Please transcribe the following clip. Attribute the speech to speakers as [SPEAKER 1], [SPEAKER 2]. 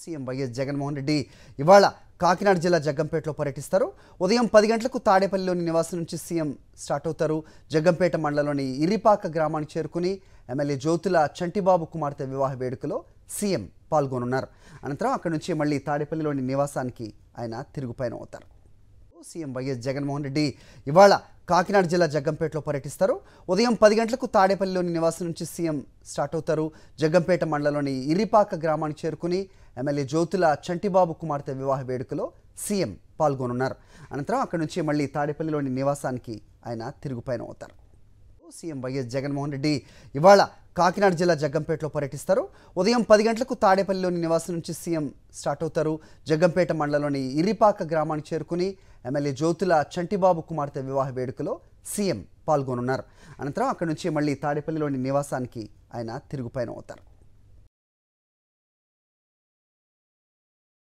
[SPEAKER 1] CM YS Jaganmohan Reddy ఇవాళ కాకినాడ జిల్లా జగ్గంపేటలో పర్యటిస్తారు ఉదయం పది గంటలకు తాడేపల్లిలోని నివాసం నుంచి సీఎం స్టార్ట్ అవుతారు జగ్గంపేట మండలంలోని ఇరిపాక గ్రామానికి చేరుకుని ఎమ్మెల్యే జ్యోతుల చంటిబాబు కుమార్తె వివాహ వేడుకలో సీఎం పాల్గొనున్నారు అనంతరం అక్కడి నుంచి మళ్ళీ తాడేపల్లిలోని నివాసానికి ఆయన తిరుగుపైన అవుతారు సీఎం వైఎస్ జగన్మోహన్ రెడ్డి ఇవాళ కాకినాడ జిల్లా జగ్గంపేటలో పర్యటిస్తారు ఉదయం పది గంటలకు తాడేపల్లిలోని నివాసం నుంచి సీఎం స్టార్ట్ అవుతారు జగ్గంపేట మండలంలోని ఇరిపాక గ్రామానికి చేరుకుని ఎమ్మెల్యే జ్యోతుల చంటిబాబు కుమార్తె వివాహ వేడుకలో సీఎం పాల్గొనున్నారు అనంతరం అక్కడి నుంచి మళ్ళీ తాడేపల్లిలోని నివాసానికి ఆయన తిరుగుపైన అవుతారు సీఎం వైఎస్ జగన్మోహన్ రెడ్డి ఇవాళ కాకినాడ జిల్లా జగ్గంపేటలో పర్యటిస్తారు ఉదయం పది గంటలకు తాడేపల్లిలోని నివాసం నుంచి సీఎం స్టార్ట్ అవుతారు జగ్గంపేట మండలంలోని ఇరిపాక గ్రామానికి చేరుకుని ఎమ్మెల్యే జ్యోతుల చంటిబాబు కుమార్తె వివాహ వేడుకలో సీఎం పాల్గొనున్నారు అనంతరం అక్కడి నుంచి మళ్ళీ తాడేపల్లిలోని నివాసానికి ఆయన తిరుగుపయనం అవుతారు